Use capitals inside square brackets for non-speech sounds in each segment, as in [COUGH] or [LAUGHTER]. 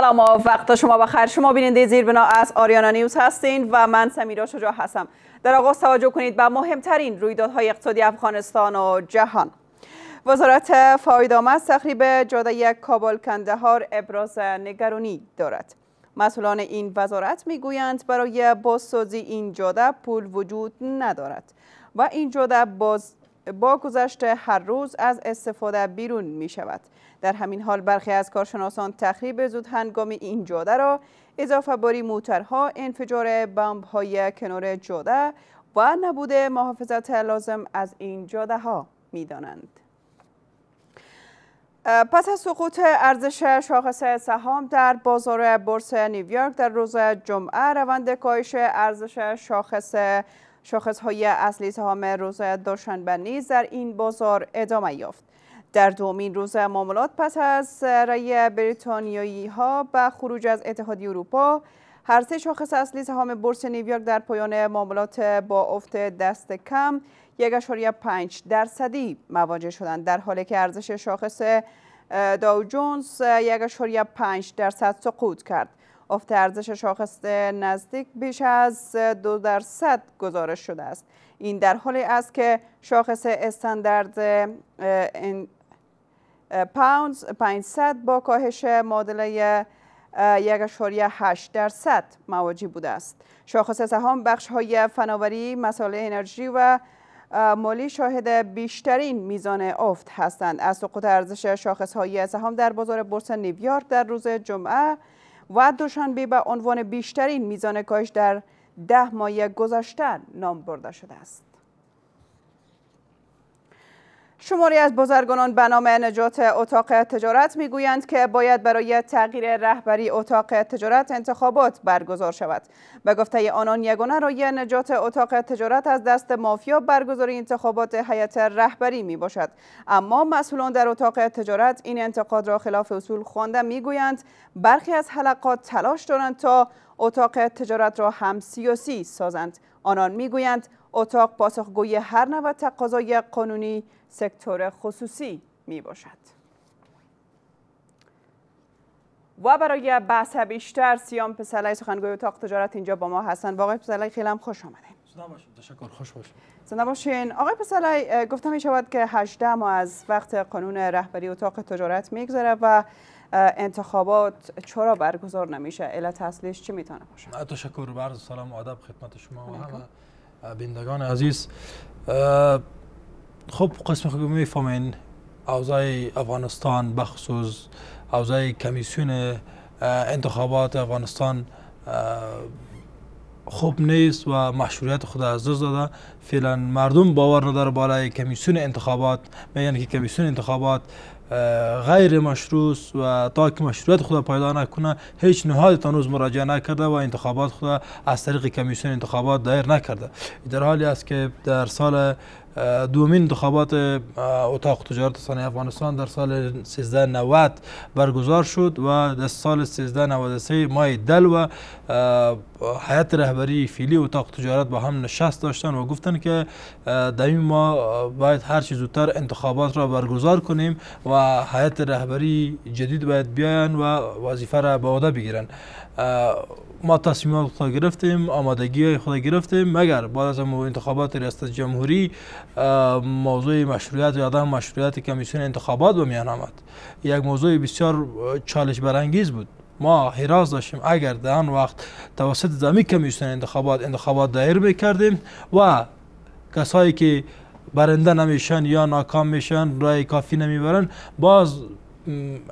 سلام و وقت شما بخیر شما بیننده زیر بنا از آریانا نیوز هستین و من سمیرا شجاع هستم در آغاز توجه کنید به مهمترین رویدادهای اقتصادی افغانستان و جهان وزارت فایده آمد تخریب جاده کابل کندهار ابراز نگرانی دارد مسئولان این وزارت میگویند برای بازسازی این جاده پول وجود ندارد و این جاده باز با گذشت هر روز از استفاده بیرون می شود. در همین حال برخی از کارشناسان تخریب زود هنگام این جاده را اضافه باری موترها، انفجار بمب های کنار جاده و نبود محافظت لازم از این جاده ها می دانند. پس از سقوط ارزش شاخص سهام در بازار بورس نیویورک در روز جمعه روند کاهش ارزش شاخص های اصلی سهام روز دوشنبه نیز در این بازار ادامه یافت در دومین روز معاملات پس از رأی بریتانیایی ها به خروج از اتحادیه اروپا هر سه شاخص اصلی سهام بورس نیویورک در پایان معاملات با افت دست کم 1.5 درصدی مواجه شدند در حالی که ارزش شاخص داو جونز 1.5 درصد سقوط کرد افت ارزش شاخص نزدیک بیش از دو درصد گزارش شده است این در حالی است که شاخص استاندارد پاونز 500 با کاهش معادله 1.8 درصد مواجه بوده است شاخص سهام بخش های فناوری مسائل انرژی و مالی شاهد بیشترین میزان افت هستند از سقوط ارزش شاخص های سهام در بازار بورس نیویورک در روز جمعه و دوشنبه به عنوان بیشترین میزان کاهش در ده ماه گذشته نام برده شده است شماری از بازرگانان به نام نجات اتاق تجارت میگویند که باید برای تغییر رهبری اتاق تجارت انتخابات برگزار شود. به گفته آنان یگانه رای نجات اتاق تجارت از دست مافیا برگزاری انتخابات هیئت رهبری می باشد. اما مسئولان در اتاق تجارت این انتقاد را خلاف اصول خوانده میگویند برخی از حلقات تلاش دارند تا اتاق تجارت را هم سیاسی سازند. آنان میگویند اتاق پاسخگوی هر نوع تقاضای قانونی سکتور خصوصی می باشد. و برای بحث بیشتر سیام پسلای سخنگوی اتاق تجارت اینجا با ما هستن واقعی پسلای خیلی هم خوش آمدین تشکر خوش باشید زنده باشین آقای پسلای گفته می شود که 18 ماه از وقت قانون رهبری اتاق تجارت میگذره و انتخابات چرا برگزار نمیشه علت اصلیش چی میتونه باشه تشکر برز سلام و ادب خدمت شما و همه بینندگان عزیز خب قسم خوب میفهمین اوضاع افغانستان بخصوص اوضاع کمیسیون انتخابات افغانستان خوب نیست و مشروعیت خود از دست داده فعلا مردم باور نداره بالای کمیسیون انتخابات میگن که کمیسیون انتخابات غیر مشروع و تا که مشروعیت خود پیدا نکنه هیچ نهاد تنوز مراجعه نکرده و انتخابات خود از طریق کمیسیون انتخابات دایر نکرده در حالی است که در سال دومین انتخابات اتاق تجارت صنایع افغانستان در سال 1390 برگزار شد و در سال 1393 مای دل و حیات رهبری فیلی اتاق تجارت با هم نشست داشتن و گفتن که در این ما باید هر چیز زودتر انتخابات را برگزار کنیم و حیات رهبری جدید باید بیاین و وظیفه را به عهده بگیرن ما تصمیمات خود گرفتیم آمادگی های خود گرفتیم مگر بعد از انتخابات ریاست جمهوری موضوع مشروعیت یا عدم مشروعیت کمیسیون انتخابات به میان آمد یک موضوع بسیار چالش برانگیز بود ما حراس داشتیم اگر در آن وقت توسط زمین کمیسیون انتخابات انتخابات دایر میکردیم و کسایی که برنده نمیشن یا ناکام میشن رای کافی نمیبرن باز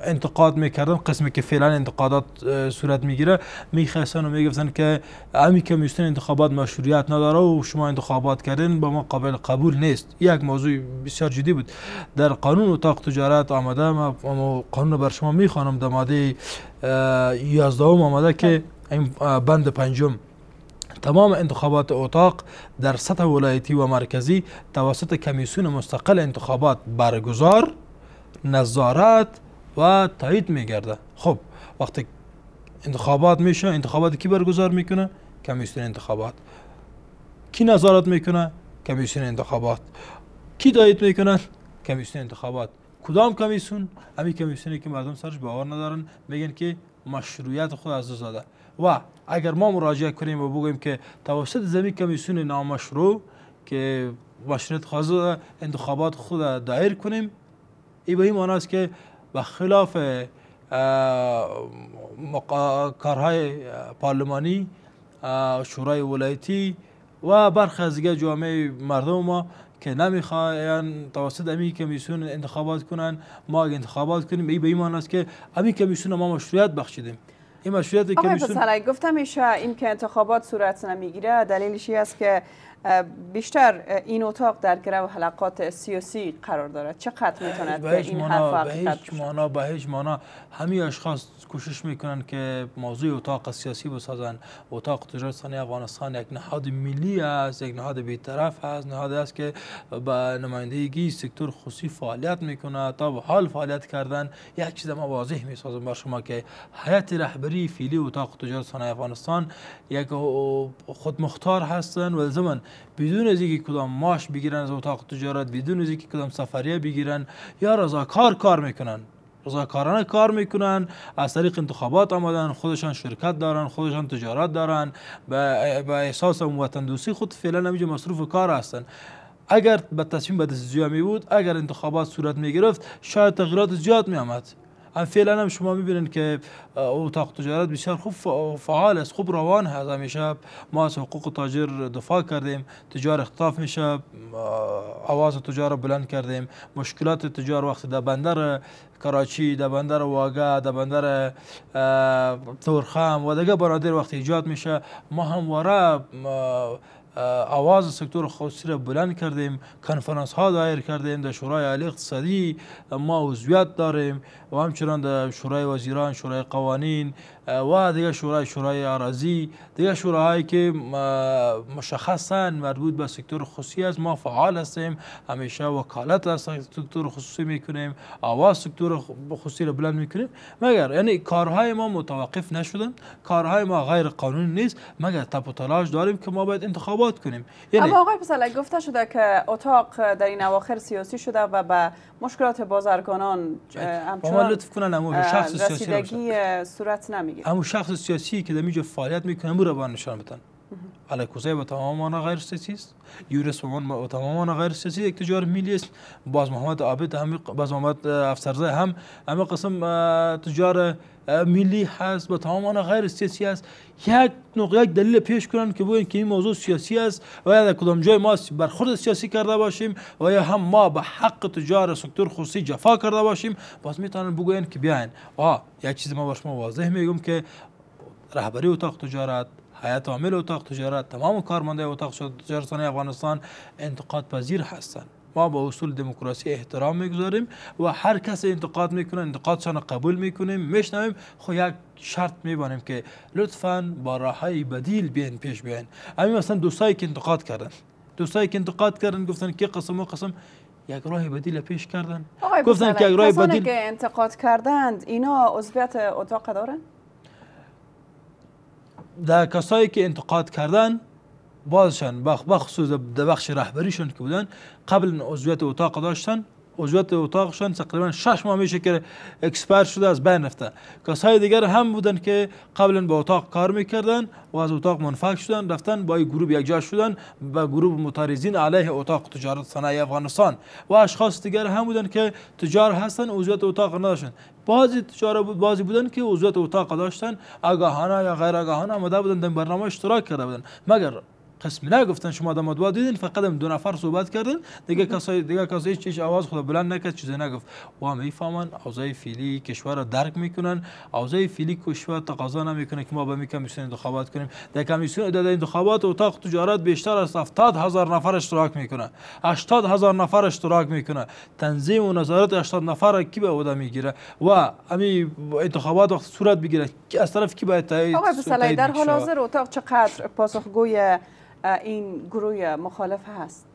انتقاد میکردن قسمی که فعلا انتقادات صورت میگیره میخواستن و میگفتن که امی که انتخابات مشروعیت نداره و شما انتخابات کردن با ما قابل قبول نیست یک موضوع بسیار جدی بود در قانون اتاق تجارت آمده اما قانون بر شما میخوانم در ماده 11 آمده که این بند پنجم تمام انتخابات اتاق در سطح ولایتی و مرکزی توسط کمیسیون مستقل انتخابات برگزار نظارت و تایید میگرده خب وقتی انتخابات میشه انتخابات کی برگزار میکنه کمیسیون انتخابات کی نظارت میکنه کمیسیون انتخابات کی تایید میکنه کمیسیون انتخابات کدام کمیسیون همین کمیسیونی که مردم سرش باور ندارن میگن که مشروعیت خود از داده و اگر ما مراجعه کنیم و بگوییم که توسط زمین کمیسیون نامشروع که مشروعیت خود انتخابات خود دایر کنیم ای به این است که و خلاف کارهای پارلمانی شورای ولایتی و برخی از دیگه جامعه مردم ما که نمیخواین توسط امی کمیسیون انتخابات کنن ما انتخابات کنیم ای به معنی است که امی کمیسیون ما مشروعیت بخشیدیم این مشروعیت کمیسیون آقای گفتم ایشا این که انتخابات صورت نمیگیره دلیلش است که بیشتر این اتاق در گرو حلقات سیاسی قرار دارد چقدر میتوند به این حرف حقیقت هیچ مانا به هیچ مانا همه اشخاص کوشش میکنن که موضوع اتاق سیاسی بسازن اتاق تجارت صنایع افغانستان یک نهاد ملی است یک نهاد بیطرف است نهاد است که با نمایندگی سکتور خصوصی فعالیت میکنه تا به حال فعالیت کردن یک چیز ما واضح میسازم بر شما که حیات رهبری فیلی اتاق تجارت صنایع افغانستان یک مختار هستن و زمان بدون از اینکه کدام ماش بگیرن از اتاق تجارت بدون از اینکه کدام سفریه بگیرن یا رضاکار کار میکنن رضاکارانه کار میکنن از طریق انتخابات آمدن خودشان شرکت دارن خودشان تجارت دارن به احساس وطن دوستی خود فعلا نمیجه مصروف کار هستن اگر به تصمیم به دست می بود اگر انتخابات صورت می گرفت شاید تغییرات زیاد می آمد فعلا هم شما میبینید که اتاق تجارت بسیار خوب فعال است خوب روان هست همیشه ما از حقوق تاجر دفاع کردیم تجار اختلاف میشه آواز تجار بلند کردیم مشکلات تجار وقتی در بندر کراچی در بندر واگه در بندر تورخم و دیگه برادر وقتی ایجاد میشه ما همواره آواز سکتور خصوصی را بلند کردیم کنفرانس ها دایر کردیم در دا شورای عالی اقتصادی ما عضویت داریم و همچنان در دا شورای وزیران شورای قوانین و دیگه شورای شورای آرازی دیگه شورایی که مشخصاً مربوط به سکتور خصوصی است ما فعال هستیم همیشه وکالت از سکتور خصوصی میکنیم آواز سکتور خصوصی را بلند میکنیم مگر یعنی کارهای ما متوقف نشدن کارهای ما غیر قانون نیست مگر تپ و تلاش داریم که ما باید انتخابات کنیم یعنی اما آقای گفته شده که اتاق در این اواخر سیاسی شده و به مشکلات بازرگانان همچنان لطف کنن شخص سیاسی صورت نمی اما شخص سیاسی که در اینجا فعالیت میکنه او رو نشان بدن الکوزای و تمامان غیر است. یورس و تمامان غیر سیاسی یک تجار ملی است باز محمد عابد هم باز محمد افسرزه هم همه قسم تجار ملی هست و تمامان غیر سیاسی است یک نقطه یک دلیل پیش کنن که بگویند که این موضوع سیاسی است و یا در کدام جای ما برخورد سیاسی کرده باشیم و یا هم ما به حق تجار سکتور خصوصی جفا کرده باشیم باز میتونن بگویند که بیاین آ یک چیز ما بر شما واضح میگم که رهبری اتاق تجارت هیئت عامل اتاق تجارت تمام کارمنده اتاق تجارتخانه افغانستان انتقاد پذیر هستند ما با اصول دموکراسی احترام میگذاریم و هر کس انتقاد میکنه انتقادشان را قبول میکنیم میشنویم خو خب یک شرط میبانیم که لطفا با راههای بدیل بین پیش بیاین همین مثلا دوستایی که انتقاد کردن دوستایی که انتقاد کردن گفتن که قسم و قسم یک راه بدیل پیش کردن گفتن که یک راه بدیل که انتقاد کردند اینا عضویت اتاق دارن در کسایی که انتقاد کردن بازشان بخصوص در بخش رهبریشون که بودن قبل عضویت اتاق داشتن اتاق اتاقشان تقریبا شش ماه میشه که اکسپر شده از بین رفته کسای دیگر هم بودن که قبلا با اتاق کار میکردن و از اتاق منفک شدن رفتن با گروه یکجا شدن و گروه متارزین علیه اتاق تجارت صنایع افغانستان و اشخاص دیگر هم بودن که تجار هستن عضویت اتاق نداشتن بعضی تجار بود بعضی بودن که عضویت اتاق داشتن آگاهانه یا غیر آگاهانه آمده بودن در برنامه اشتراک کرده بودن مگر قسم نگفتن شما آدم دو دیدین فقط دو نفر صحبت کردن دیگه کسای دیگه کسای چیز آواز خود بلند نکرد چیزی نگفت و میفهمن اوزای فیلی کشور را درک میکنن اوزای فیلی کشور تقاضا نمیکنه که ما به کمیسیون انتخابات کنیم در کمیسیون اداد انتخابات اتاق تجارت بیشتر از 70 هزار نفر اشتراک میکنه 80 هزار نفر اشتراک میکنه تنظیم و نظارت 80 نفر کی به عهده میگیره و امی انتخابات وقت صورت بگیره از طرف کی باید تایید آقای در حال حاضر اتاق چقدر پاسخگوی این گروه مخالف هست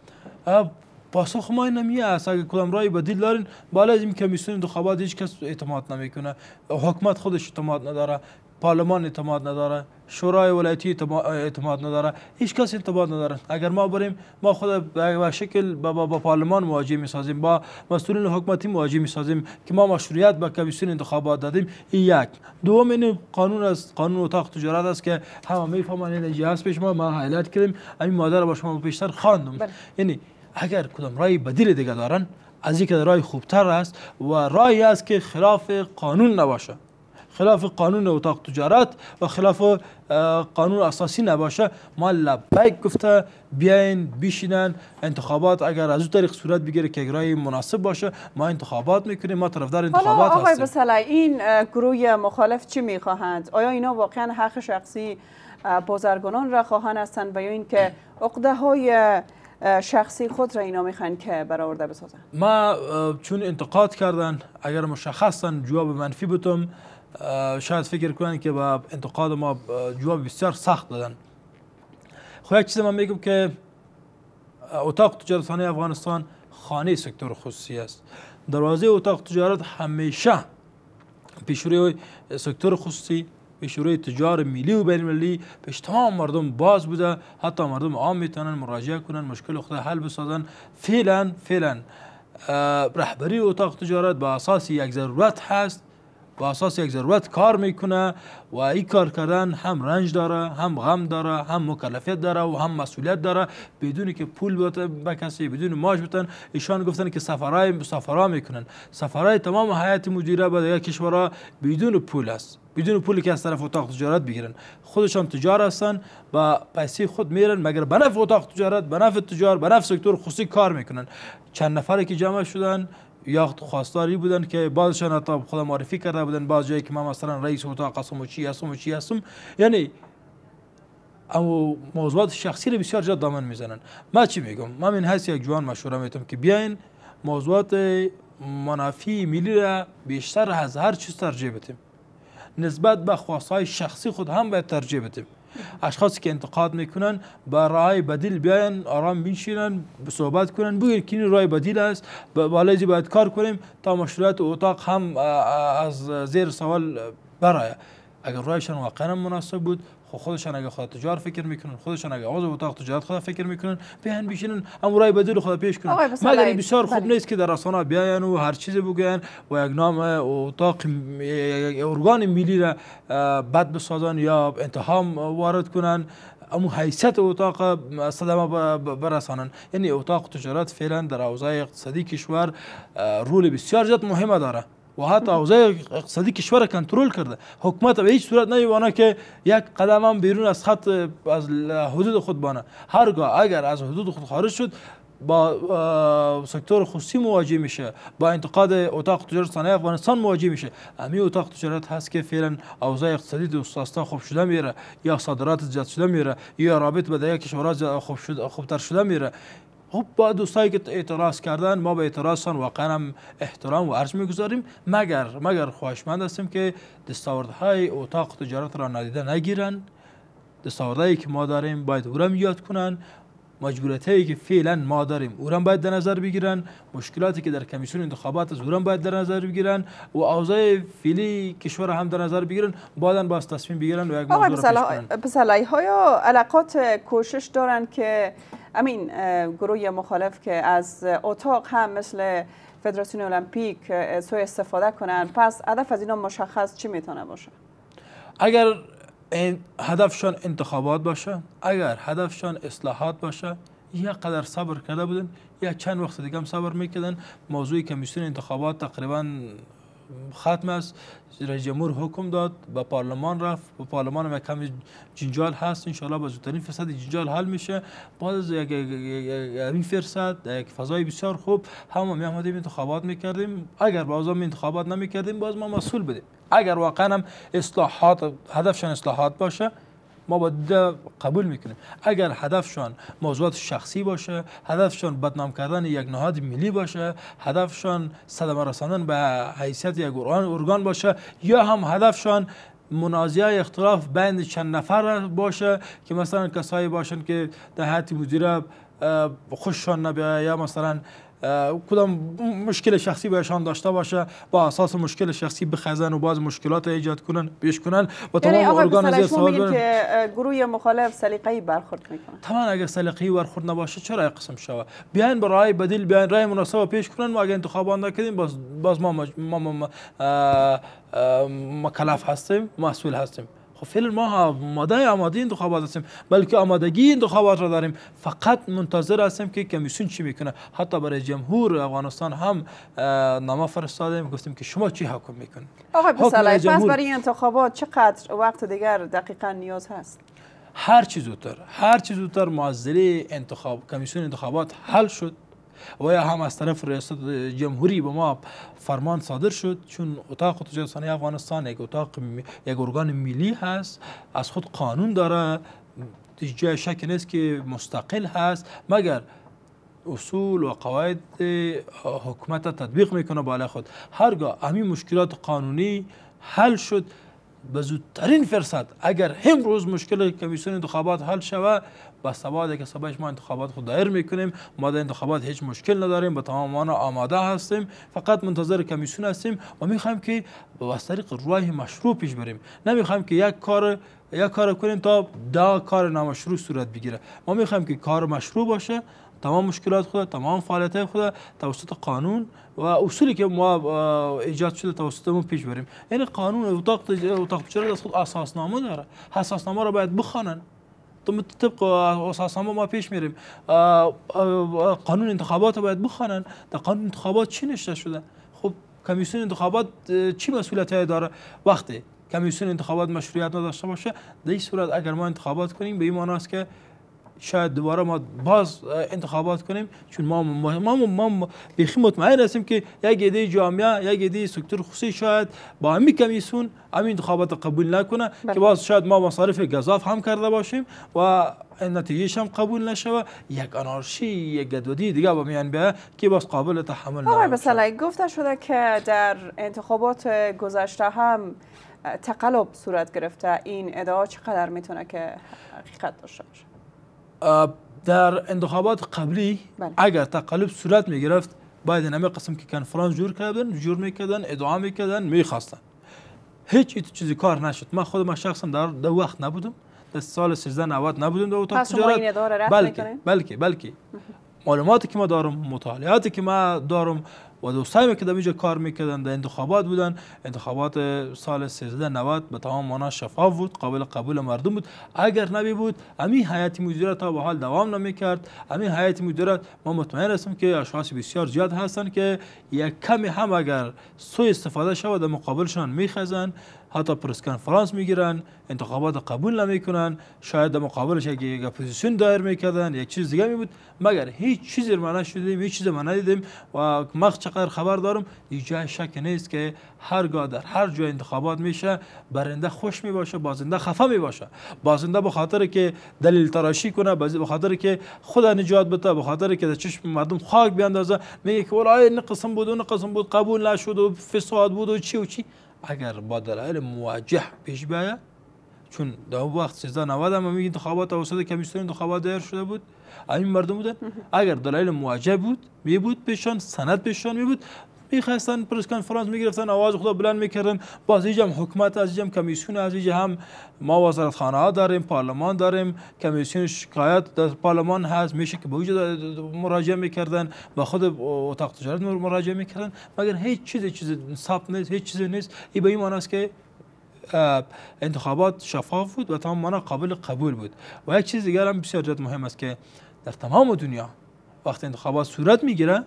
پاسخ ما نمی است اگر کدام رای بدیل دارین بالا از این کمیسیون انتخابات هیچ کس اعتماد نمیکنه حکومت خودش اعتماد نداره پارلمان اعتماد نداره شورای ولایتی اعتماد نداره هیچ کس اعتماد نداره اگر ما بریم ما خود به شکل با, با, پارلمان مواجه می با مسئولین حکومتی مواجه می که ما مشروعیت به کمیسیون انتخابات دادیم این یک دوم این قانون است قانون اتاق تجارت است که همه میفهمن این هست پیش ما ما هایلایت کردیم این مادر با شما پیشتر خواندم بله. یعنی اگر کدام رای بدیل دیگه دارن از یک رای خوبتر است و رای است که خلاف قانون نباشه خلاف قانون اتاق تجارت و خلاف قانون اساسی نباشه ما لبیک گفته بیاین بیشینن انتخابات اگر از اون طریق صورت بگیره که اگرای مناسب باشه ما انتخابات میکنیم ما طرفدار انتخابات حالا آقای هستیم این گروه مخالف چی میخواهند آیا اینا واقعا حق شخصی بازرگانان را خواهند هستند و یا اینکه عقده های شخصی خود را اینا میخوان که برآورده بسازن ما چون انتقاد کردن اگر مشخصا جواب منفی بتم شاید فکر کنن که با انتقاد ما جواب بسیار سخت دادن خب یک چیز من میگم که اتاق تجارت خانه افغانستان خانه سکتور خصوصی است دروازه اتاق تجارت همیشه پیشوری سکتور خصوصی پیشوری تجار ملی و بین ملی پیش تمام مردم باز بوده حتی مردم عام میتونن مراجعه کنن مشکل خود حل بسازن فعلا فعلا رهبری اتاق تجارت به اساس یک ضرورت هست با اساس یک ضرورت کار میکنه و این کار کردن هم رنج داره هم غم داره هم مکلفیت داره و هم مسئولیت داره بدون که پول بده به کسی بدون ماش بتن ایشان گفتن که سفرای سفرا میکنن سفرای تمام حیات مدیره به دیگر کشورها بدون پول است بدون پولی که از طرف اتاق تجارت بگیرن خودشان تجار هستن و پیسی خود میرن مگر به نفع اتاق تجارت به نفع تجار به سکتور خصوصی کار میکنن چند نفری که جمع شدن یا خواستاری بودن که بعضشان حتی خود معرفی کرده بودن بعض جایی که من مثلا رئیس اتاق هستم و چی هستم و چی هستم یعنی او موضوعات شخصی رو بسیار جد دامن میزنن ما چی میگم من این هست یک جوان مشوره میتم که بیاین موضوعات منافی ملی را بیشتر از هر چیز ترجیح بدیم نسبت به خواستهای شخصی خود هم باید ترجیح بدیم اشخاصی که انتقاد میکنن به رای بدیل بیاین آرام میشینن، صحبت کنن بگیر که این رای بدیل است بالای باید کار کنیم تا مشروعات اتاق هم از زیر سوال برایه اگر رایشان واقعا مناسب بود خب خودشان اگر خود تجار فکر میکنن خودشان اگه و اتاق تجارت خود فکر میکنن بیان بیشینن ام رای بدل خود پیش کنن مگر بسیار خوب بله. نیست که در رسانه بیاین و هر چیزی بگن و یک نام اتاق ارگان ملی را بد بسازن یا انتحام وارد کنن امو حیثیت اتاق صدمه برسانن یعنی اتاق تجارت فعلا در اوضاع اقتصادی کشور رول بسیار جد مهمه داره و حتی اقتصادی کشور را کنترل کرده حکومت به هیچ صورت نیوانه که یک قدم بیرون از خط از حدود خود بانه هرگاه اگر از حدود خود خارج شد با سکتور خصوصی مواجه میشه با انتقاد اتاق تجارت صنایع افغانستان مواجه میشه امی اتاق تجارت هست که فعلا اوضاع اقتصادی دوستاستا خوب شده میره یا صادرات زیاد شده میره یا رابط به دیگر کشورها خوب شده خوبتر شده میره خب با دوستایی که اعتراض کردن ما به اعتراضشان واقعا هم احترام و عرض میگذاریم مگر مگر خواهشمند هستیم که دستاوردهای اتاق تجارت را نادیده نگیرن دستاوردهایی که ما داریم باید او را یاد کنن مجبوریت هایی که فعلا ما داریم او هم باید در نظر بگیرن مشکلاتی که در کمیسیون انتخابات از هم باید در نظر بگیرن و اوضاع فعلی کشور هم در نظر بگیرن بعدا با تصمیم بگیرن و یک موضوع را های علاقات کوشش دارن که امین گروه مخالف که از اتاق هم مثل فدراسیون المپیک سوء استفاده کنن پس هدف از اینا مشخص چی میتونه باشه اگر هدفشان انتخابات باشه اگر هدفشان اصلاحات باشه یه قدر صبر کرده بودن یا چند وقت دیگه هم صبر میکردن موضوع کمیسیون انتخابات تقریبا ختم است رئیس جمهور حکم داد به پارلمان رفت به پارلمان هم کمی جنجال هست انشالله باز زودترین فرصت جنجال حل میشه باز از یک این فرصت یک فضای بسیار خوب هم ما انتخابات میکردیم اگر باز هم انتخابات نمیکردیم باز ما مسئول بودیم. اگر واقعا اصلاحات هدفشان اصلاحات باشه ما با قبول میکنیم اگر هدفشان موضوعات شخصی باشه هدفشان بدنام کردن یک نهاد ملی باشه هدفشان صدمه رساندن به حیثیت یک ارگان باشه یا هم هدفشان منازعه اختلاف بین چند نفر باشه که مثلا کسایی باشن که در حیات مدیره خوششان نبیه یا مثلا کدام مشکل شخصی بهشان داشته باشه با اساس مشکل شخصی بخزن و باز مشکلات ایجاد کنن پیش کنن و یعنی تمام ارگان از سوال که گروه مخالف سلیقه‌ای برخورد میکنه تمام اگر سلیقه‌ای برخورد نباشه چرا قسم شوه بیان برای بدیل بیان رای مناسب پیش کنن و اگر تو خواباند باز باز ما ما, ما, ما, هستیم مسئول هستیم خب فعلا ما آماده آماده انتخابات هستیم بلکه آمادگی انتخابات را داریم فقط منتظر هستیم که کمیسیون چی میکنه حتی برای جمهور افغانستان هم نامه فرستادیم گفتیم که شما چی حکم میکنید آقای بسلای پس برای انتخابات چقدر وقت دیگر دقیقا نیاز هست هر چیز زودتر هر چیز زودتر معضله انتخاب کمیسیون انتخابات حل شد و یا هم از طرف ریاست جمهوری به ما فرمان صادر شد چون اتاق تجارت افغانستان یک اتاق یک ارگان ملی هست از خود قانون داره جای شک نیست که مستقل هست مگر اصول و قواعد حکومت تطبیق میکنه بالا خود هرگاه همین مشکلات قانونی حل شد به زودترین فرصت اگر امروز مشکل کمیسیون انتخابات حل شوه و سواده که سبایش ما انتخابات خود دایر میکنیم ما در انتخابات هیچ مشکل نداریم به تمام آماده هستیم فقط منتظر کمیسیون هستیم و میخوایم که به طریق روح مشروع پیش بریم نمیخوایم که یک کار یک کار کنیم تا دا کار نامشروع صورت بگیره ما میخوایم که کار مشروع باشه تمام مشکلات خود تمام فعالیت خود توسط قانون و اصولی که ما ایجاد شده توسط ما پیش بریم این یعنی قانون اتاق اتاق از خود اساسنامه داره اساسنامه را باید بخوان. تو طبق اساس ما پیش میریم قانون انتخابات باید بخوانن در قانون انتخابات چی نشته شده خب کمیسیون انتخابات چی مسئولیت داره وقتی کمیسیون انتخابات مشروعیت نداشته باشه در این صورت اگر ما انتخابات کنیم به این معنی است که شاید دوباره ما باز انتخابات کنیم چون ما ما ما بیخی مطمئن هستیم که یک ایده جامعه یک ایده سکتور خصوصی شاید با همی کمیسون همین انتخابات قبول نکنه که بله. باز شاید ما مصارف گذاف هم کرده باشیم و نتیجهش هم قبول نشوه یک انارشی یک گدودی دیگه با میان بیا که باز قابل تحمل نشه آقای گفته شده که در انتخابات گذشته هم تقلب صورت گرفته این ادعا چقدر میتونه که حقیقت داشته باشه در انتخابات قبلی بله. اگر تقلب صورت می گرفت باید همه قسم که کنفرانس جور کردن جور میکردن ادعا میکردن میخواستن هیچ ایت چیزی کار نشد من خودم شخصا در دو وقت نبودم در سال 1390 نبودم در اتاق تجارت بلکه بلکه بلکه معلوماتی که ما دارم مطالعاتی که ما دارم و دوستایی که در کار میکردن در انتخابات بودن انتخابات سال 1390 به تمام مانا شفاف بود قابل قبول مردم بود اگر نبی بود همین حیات مدیره تا به حال دوام نمیکرد امی حیات مدیرت ما مطمئن هستیم که اشخاص بسیار زیاد هستند که یک کمی هم اگر سوء استفاده شود در مقابلشان میخزن حتی پرس کنفرانس میگیرن انتخابات قبول نمیکنن شاید در مقابلش یک اپوزیسیون دایر میکردن یک چیز دیگه میبود مگر هیچ چیزی ما نشدیم هیچ چیز ما ندیدیم و مخ چقدر خبر دارم اینجا شک نیست که هرگاه در هر جا انتخابات میشه برنده خوش می میباشه بازنده خفه میباشه بازنده به خاطر که دلیل تراشی کنه به خاطر که خود نجات بده به خاطر که در چشم مردم خاک بیاندازه میگه که ولای این قسم بود قسم بود قبول نشد و فساد بود و چی و چی اگر با دلایل مواجه پیش بیاید چون در اون وقت 1390 هم میگه انتخابات اوسط کمیسیون انتخابات دایر شده بود همین مردم بودن [LAUGHS] اگر دلایل مواجه بود می بود پیشان سند پیشان می بود میخواستن پرس کنفرانس میگرفتن آواز خدا بلند میکردن باز هم حکومت از هم کمیسیون از اینجا هم ما وزارت خانه ها داریم پارلمان داریم کمیسیون شکایت در پارلمان هست میشه که به وجود مراجعه میکردن و خود اتاق تجارت مراجعه میکردن مگر هیچ چیزی چیز ثبت نیست هیچ چیزی نیست ای به این معنی است که انتخابات شفاف بود و تمام معنی قابل قبول بود و یک چیز دیگر هم بسیار جد مهم است که در تمام دنیا وقتی انتخابات صورت میگیره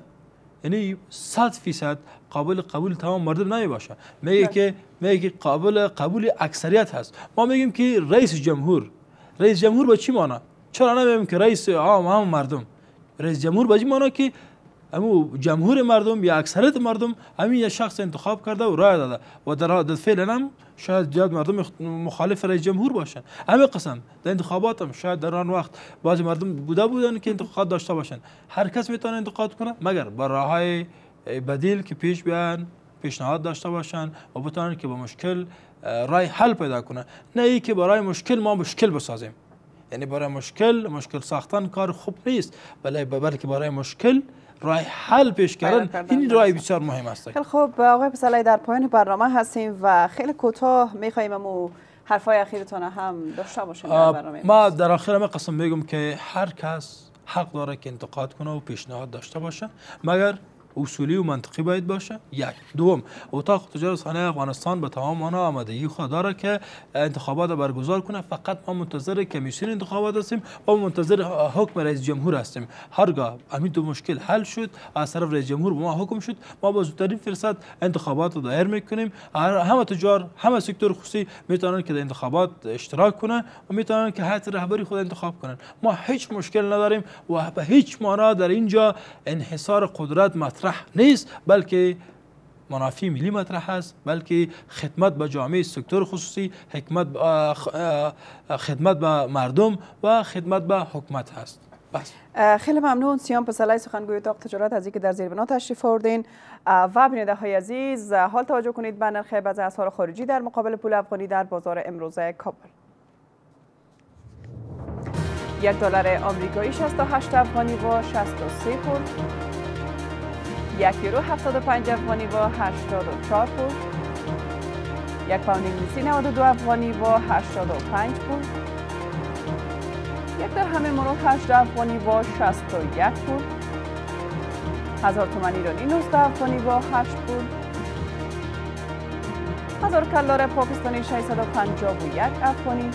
یعنی 100 فیصد قابل قبول تمام مردم باشه. میگه که میگه که قابل قبول اکثریت هست ما میگیم که رئیس جمهور رئیس جمهور با چی مانا چرا نمیگیم که رئیس عام هم مردم رئیس جمهور با چی مانا که امو جمهور مردم یا اکثریت مردم همین یه شخص انتخاب کرده و رای داده و در فعلا هم شاید زیاد مردم مخالف رئیس جمهور باشن همه قسم در انتخابات هم شاید در آن وقت بعضی مردم بوده بودن که انتخابات داشته باشن هر کس میتونه انتخاب کنه مگر با های بدیل که پیش بیان پیشنهاد داشته باشن و بتونن که با مشکل رای حل پیدا کنه نه ای که برای مشکل ما مشکل بسازیم یعنی برای مشکل مشکل ساختن کار خوب نیست بلکه برای مشکل راه حل پیش کردن این راه بسیار مهم است خیلی خوب آقای پسلی در پایان برنامه هستیم و خیلی کوتاه میخوایم امو حرفای اخیرتون هم داشته باشیم در ما در آخر همه قسم بگم که هر کس حق داره که انتقاد کنه و پیشنهاد داشته باشه مگر اصولی و منطقی باید باشه یک دوم اتاق تجارت صنایع افغانستان به تمام آنها آمادگی خدا داره که انتخابات برگزار کنه فقط ما منتظر کمیسیون انتخابات هستیم و منتظر حکم رئیس جمهور هستیم هرگاه همین دو مشکل حل شد از طرف رئیس جمهور به ما حکم شد ما با زودترین فرصت انتخابات رو دایر میکنیم همه تجار همه سکتور خصوصی میتونن که در انتخابات اشتراک کنن و میتونن که حتی رهبری خود انتخاب کنن ما هیچ مشکل نداریم و به هیچ معنا در اینجا انحصار قدرت مطرح مطرح نیست بلکه منافع ملی مطرح است بلکه خدمت به جامعه سکتور خصوصی حکمت خدمت به مردم و خدمت به حکمت هست بس. خیلی ممنون سیام پسلای سخنگوی اتاق تجارت از که در زیر بنا تشریف آوردین و بیننده های عزیز حال توجه کنید به نرخ بعض خارجی در مقابل پول افغانی در بازار امروزه کابل یک دلار آمریکایی 68 افغانی و 63 خورد یک یورو 75 افغانی و 84 پول یک پاوند انگلیسی 92 افغانی و 85 پول یک درهم امارات 18 افغانی و 61 پول هزار تومن ایرانی 19 افغانی و 8 پول هزار کلار پاکستانی 651 افغانی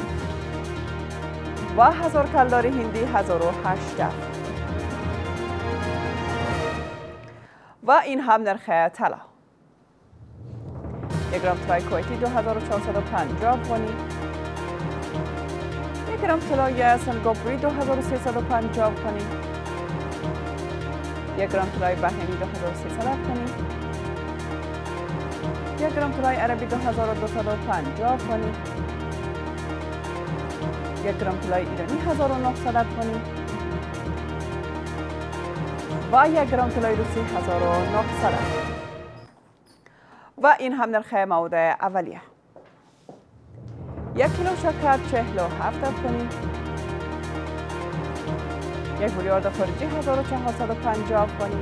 و هزار کلار هندی 1008 افغانی و این هم نرخ طلا یک گرم طلای کویتی 2450 افغانی یک گرم طلای سنگاپوری 2350 افغانی یک گرم طلای بحرینی 2300 افغانی یک گرم طلای عربی 2250 افغانی یک گرم طلای ایرانی 1900 افغانی و یک گرام طلای روسی 1900 و این هم نرخ مواد اولیه یک کیلو شکر 47 افغانی یک بوریارد خارجی 1450 افغانی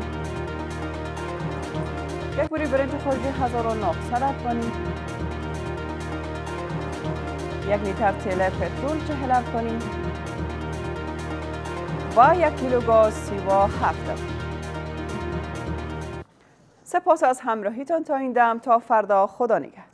یک بوری برنج خارجی 1900 افغانی یک لیتر تیل پترول 40 افغانی و یک کیلو گاز سیوا 7 افغانی سپاس از همراهیتان تا این دم تا فردا خدا نگهدار